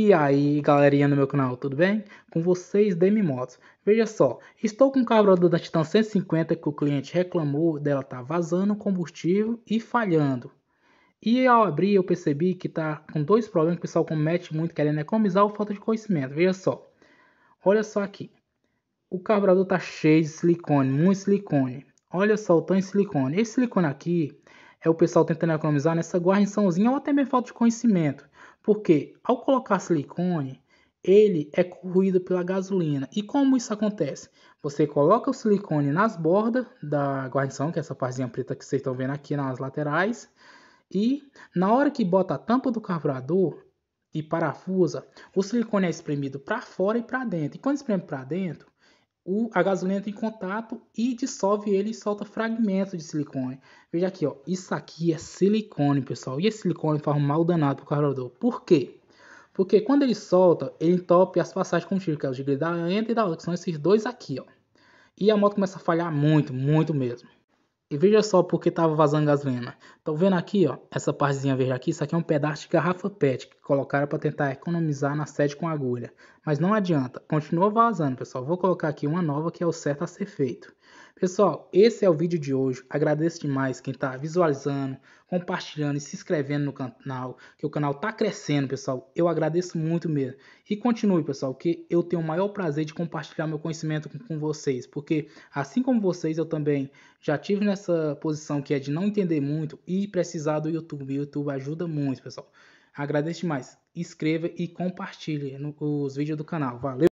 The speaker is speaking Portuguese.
E aí, galerinha no meu canal, tudo bem? Com vocês, Demi Motos. Veja só, estou com o carburador da Titan 150 que o cliente reclamou dela estar tá vazando combustível e falhando. E ao abrir eu percebi que tá com dois problemas que o pessoal comete muito querendo economizar ou falta de conhecimento. Veja só, olha só aqui. O carburador tá cheio de silicone, muito silicone. Olha só o tanto de silicone. Esse silicone aqui é o pessoal tentando economizar nessa guarniçãozinha ou até mesmo falta de conhecimento. Porque ao colocar silicone, ele é corroído pela gasolina. E como isso acontece? Você coloca o silicone nas bordas da guarnição, que é essa parzinha preta que vocês estão vendo aqui nas laterais, e na hora que bota a tampa do carburador e parafusa, o silicone é espremido para fora e para dentro. E quando espreme para dentro, o, a gasolina entra em contato e dissolve ele e solta fragmentos de silicone. Veja aqui, ó, isso aqui é silicone, pessoal. E esse silicone faz um mal danado para o carburador. Por quê? Porque quando ele solta, ele entope as passagens com combustível, que é o giglho da entra e da outra, que são esses dois aqui, ó. E a moto começa a falhar muito, muito mesmo. E veja só porque estava vazando gasolina. Estão vendo aqui, ó, essa partezinha verde aqui, isso aqui é um pedaço de garrafa PET que colocaram para tentar economizar na sede com agulha. Mas não adianta, continua vazando, pessoal. Vou colocar aqui uma nova que é o certo a ser feito. Pessoal, esse é o vídeo de hoje. Agradeço demais quem está visualizando, compartilhando e se inscrevendo no canal, que o canal está crescendo, pessoal. Eu agradeço muito mesmo. E continue, pessoal, que eu tenho o maior prazer de compartilhar meu conhecimento com, com vocês, porque assim como vocês, eu também já tive nessa posição que é de não entender muito e precisar do YouTube. O YouTube ajuda muito, pessoal. Agradeço demais. Inscreva e compartilhe no, os vídeos do canal. Valeu!